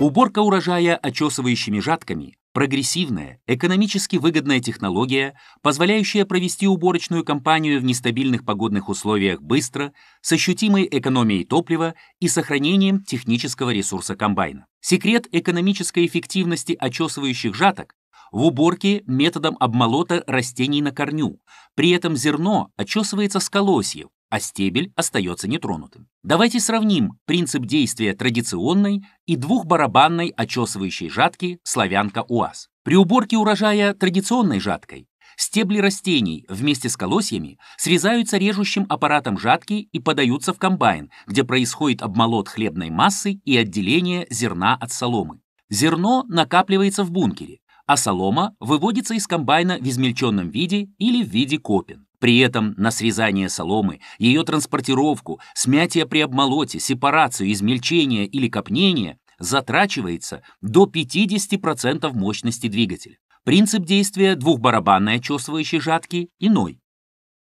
Уборка урожая очесывающими жатками – прогрессивная, экономически выгодная технология, позволяющая провести уборочную кампанию в нестабильных погодных условиях быстро, с ощутимой экономией топлива и сохранением технического ресурса комбайна. Секрет экономической эффективности очесывающих жаток в уборке методом обмолота растений на корню. При этом зерно очесывается с колосьев, а стебель остается нетронутым. Давайте сравним принцип действия традиционной и двухбарабанной очесывающей жатки славянка УАЗ. При уборке урожая традиционной жаткой стебли растений вместе с колосьями срезаются режущим аппаратом жатки и подаются в комбайн, где происходит обмолот хлебной массы и отделение зерна от соломы. Зерно накапливается в бункере, а солома выводится из комбайна в измельченном виде или в виде копин. При этом на срезание соломы, ее транспортировку, смятие при обмолоте, сепарацию, измельчение или копнение затрачивается до 50% мощности двигателя. Принцип действия двухбарабанной очесывающей жатки иной.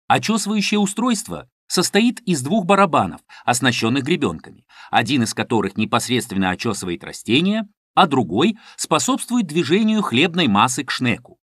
Очесывающее устройство состоит из двух барабанов, оснащенных гребенками, один из которых непосредственно очесывает растения, а другой способствует движению хлебной массы к шнеку.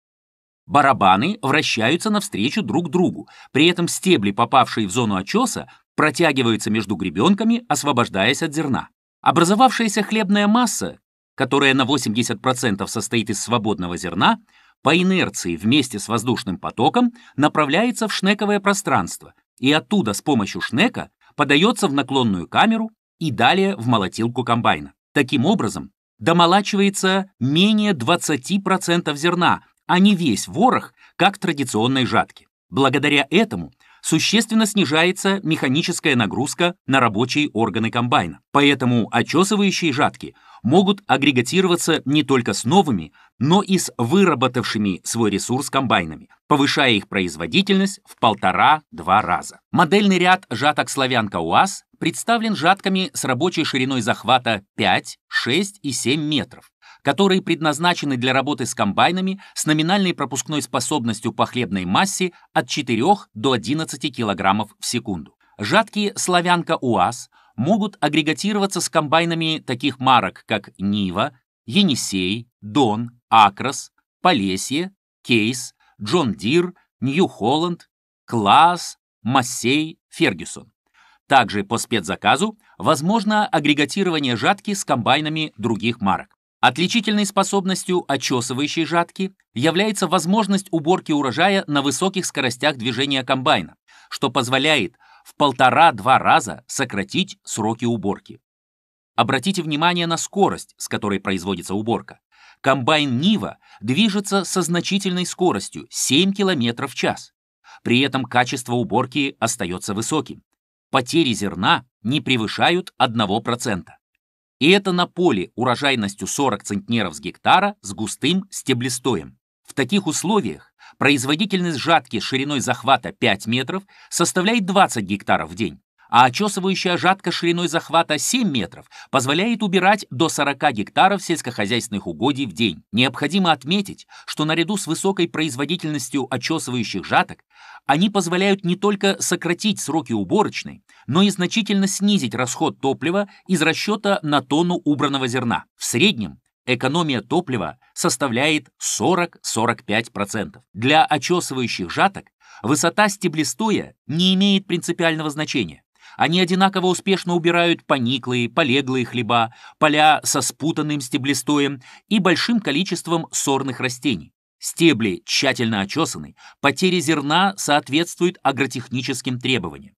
Барабаны вращаются навстречу друг другу, при этом стебли, попавшие в зону отчеса, протягиваются между гребенками, освобождаясь от зерна. Образовавшаяся хлебная масса, которая на 80% состоит из свободного зерна, по инерции вместе с воздушным потоком направляется в шнековое пространство и оттуда с помощью шнека подается в наклонную камеру и далее в молотилку комбайна. Таким образом, домолачивается менее 20% зерна, а не весь ворох, как традиционной жатки. Благодаря этому существенно снижается механическая нагрузка на рабочие органы комбайна. Поэтому очесывающие жатки могут агрегатироваться не только с новыми, но и с выработавшими свой ресурс комбайнами, повышая их производительность в полтора-два раза. Модельный ряд жаток «Славянка УАЗ» представлен жатками с рабочей шириной захвата 5, 6 и 7 метров, которые предназначены для работы с комбайнами с номинальной пропускной способностью по хлебной массе от 4 до 11 кг в секунду. Жадкие «Славянка УАЗ» могут агрегатироваться с комбайнами таких марок, как «Нива», «Енисей», «Дон», «Акрос», «Полесье», «Кейс», «Джон Дир», «Нью-Холланд», «Класс», «Массей», «Фергюсон». Также по спецзаказу возможно агрегатирование жатки с комбайнами других марок. Отличительной способностью очесывающей жатки является возможность уборки урожая на высоких скоростях движения комбайна, что позволяет в полтора-два раза сократить сроки уборки. Обратите внимание на скорость, с которой производится уборка. Комбайн Нива движется со значительной скоростью 7 км в час. При этом качество уборки остается высоким. Потери зерна не превышают 1%. И это на поле урожайностью 40 центнеров с гектара с густым стеблестоем. В таких условиях производительность жатки шириной захвата 5 метров составляет 20 гектаров в день а очесывающая жатка шириной захвата 7 метров позволяет убирать до 40 гектаров сельскохозяйственных угодий в день. Необходимо отметить, что наряду с высокой производительностью очесывающих жаток они позволяют не только сократить сроки уборочной, но и значительно снизить расход топлива из расчета на тонну убранного зерна. В среднем экономия топлива составляет 40-45%. Для очесывающих жаток высота стеблестоя не имеет принципиального значения. Они одинаково успешно убирают пониклые, полеглые хлеба, поля со спутанным стеблестоем и большим количеством сорных растений. Стебли тщательно очесаны, потеря зерна соответствует агротехническим требованиям.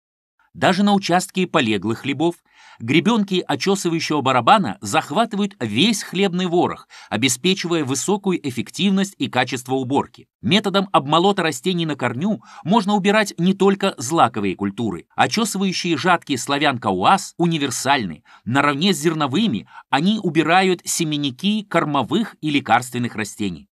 Даже на участке полеглых хлебов гребенки очесывающего барабана захватывают весь хлебный ворох, обеспечивая высокую эффективность и качество уборки. Методом обмолота растений на корню можно убирать не только злаковые культуры. Очесывающие жатки славянка-уаз универсальны. Наравне с зерновыми они убирают семенники кормовых и лекарственных растений.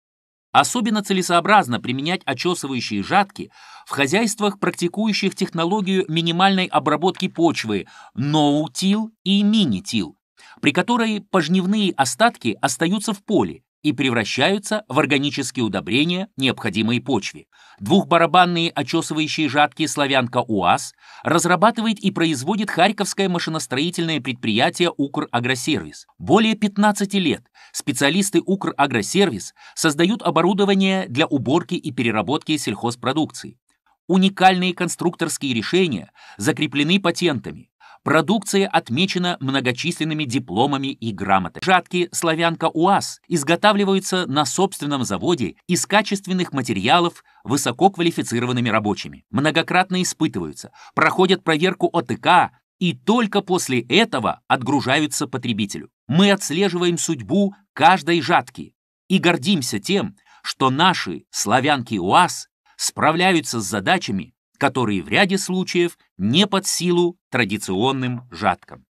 Особенно целесообразно применять очесывающие жатки в хозяйствах, практикующих технологию минимальной обработки почвы ноутил и минитил, при которой пожневные остатки остаются в поле и превращаются в органические удобрения, необходимые почве. Двухбарабанные очесывающие жатки «Славянка УАЗ» разрабатывает и производит Харьковское машиностроительное предприятие «Украгросервис». Более 15 лет специалисты «Украгросервис» создают оборудование для уборки и переработки сельхозпродукции. Уникальные конструкторские решения закреплены патентами. Продукция отмечена многочисленными дипломами и грамотами. Жатки «Славянка УАЗ» изготавливаются на собственном заводе из качественных материалов высококвалифицированными рабочими. Многократно испытываются, проходят проверку ОТК, и только после этого отгружаются потребителю. Мы отслеживаем судьбу каждой жатки и гордимся тем, что наши славянки УАЗ справляются с задачами, которые в ряде случаев не под силу традиционным жаткам.